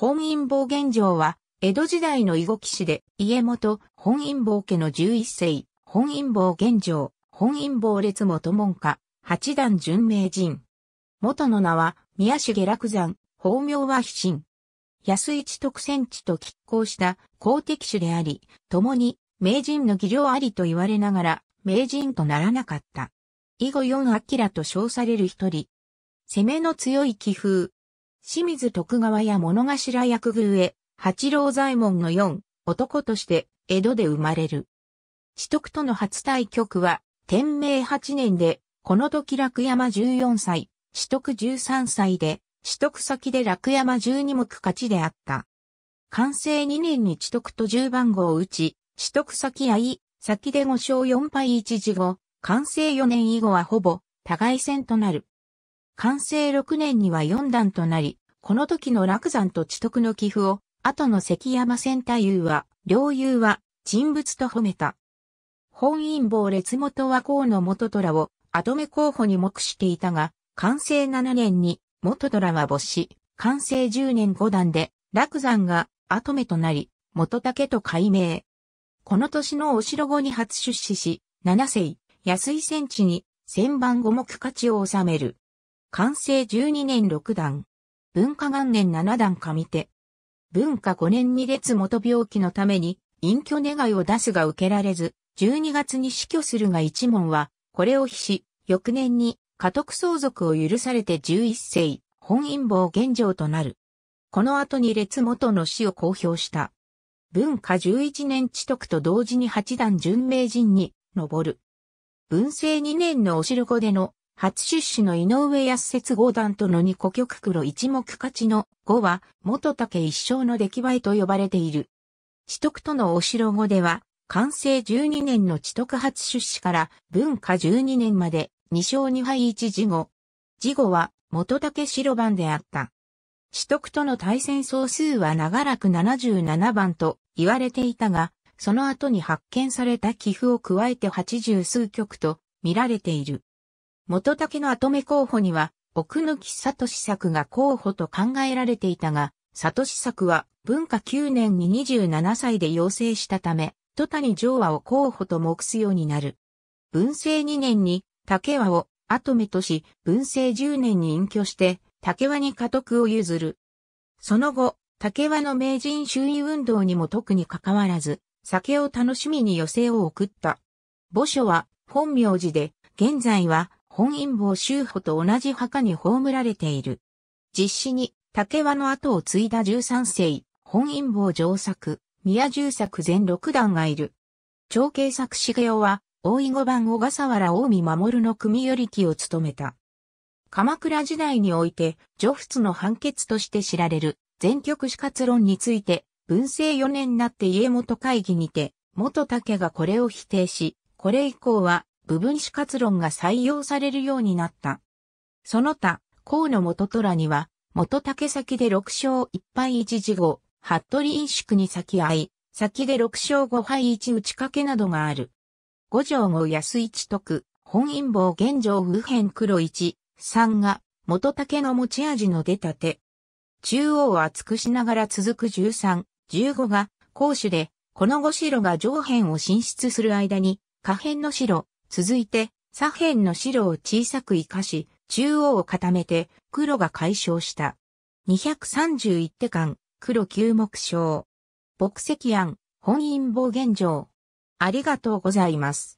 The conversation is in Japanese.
本因坊玄奘は、江戸時代の囲碁騎士で、家元、本因坊家の11世、本因坊玄奘、本因坊列元門下、八段純名人。元の名は、宮重楽山、法名は非心。安市特選地と拮抗した公敵種であり、共に名人の技量ありと言われながら、名人とならなかった。囲碁四明と称される一人。攻めの強い気風、清水徳川や物頭役宮へ、八郎左衛門の四、男として、江戸で生まれる。知徳との初対局は、天明八年で、この時楽山14歳、知徳13歳で、知徳先で楽山12目勝ちであった。完成2年に知徳と10番号を打ち、知徳先合、い、先で5勝4敗1時後、完成4年以後はほぼ、互い戦となる。完成6年には4段となり、この時の落山と知徳の寄付を、後の関山千太夫は、両友は、人物と褒めた。本因坊列元は河野元虎を、後目候補に目していたが、完成7年に、元虎は没し、完成10年5段で、落山が、後目となり、元竹と改名。この年のお城後に初出資し、七世、安井戦地に、千番五目価値を収める。完成12年6段。文化元年7段上手。文化5年に列元病気のために、隠居願いを出すが受けられず、12月に死去するが一門は、これを非し、翌年に家督相続を許されて11世、本因坊現状となる。この後に列元の死を公表した。文化11年知徳と同時に八段巡名人に上る。文政2年のお城こでの初出資の井上康節五段との二個曲黒一目勝ちの五は元竹一生の出来栄えと呼ばれている。知徳とのお城語では、完成12年の知徳初出資から文化12年まで二勝二敗一事後。事後は元竹白番であった。知徳との対戦総数は長らく77番と言われていたが、その後に発見された寄付を加えて80数曲と見られている。元竹の後目候補には、奥貫聡作が候補と考えられていたが、聡作は文化9年に27歳で養成したため、戸谷城和を候補と目すようになる。文政2年に竹和を後目とし、文政10年に隠居して、竹和に家督を譲る。その後、竹和の名人周囲運動にも特に関わらず、酒を楽しみに寄生を送った。墓所は本名字で、現在は本因坊修法と同じ墓に葬られている。実施に、竹輪の後を継いだ13世、本因坊上作、宮重作全6段がいる。長慶作茂雄は、大井五番小笠原大見守の組寄りきを務めた。鎌倉時代において、除仏の判決として知られる、全局死活論について、文政4年になって家元会議にて、元竹がこれを否定し、これ以降は、部分死活論が採用されるようになった。その他、河野元虎には、元竹先で6勝1敗1事後、服部飲宿に先合い、先で6勝5敗1打ち掛けなどがある。五条後安一徳、本因坊現状右辺黒一、三が、元竹の持ち味の出た手。中央を厚くしながら続く十三、十五が、攻守で、この五白が上辺を進出する間に、下辺の白、続いて、左辺の白を小さく活かし、中央を固めて、黒が解消した。231手間、黒九目章。牧石案、本因坊現状。ありがとうございます。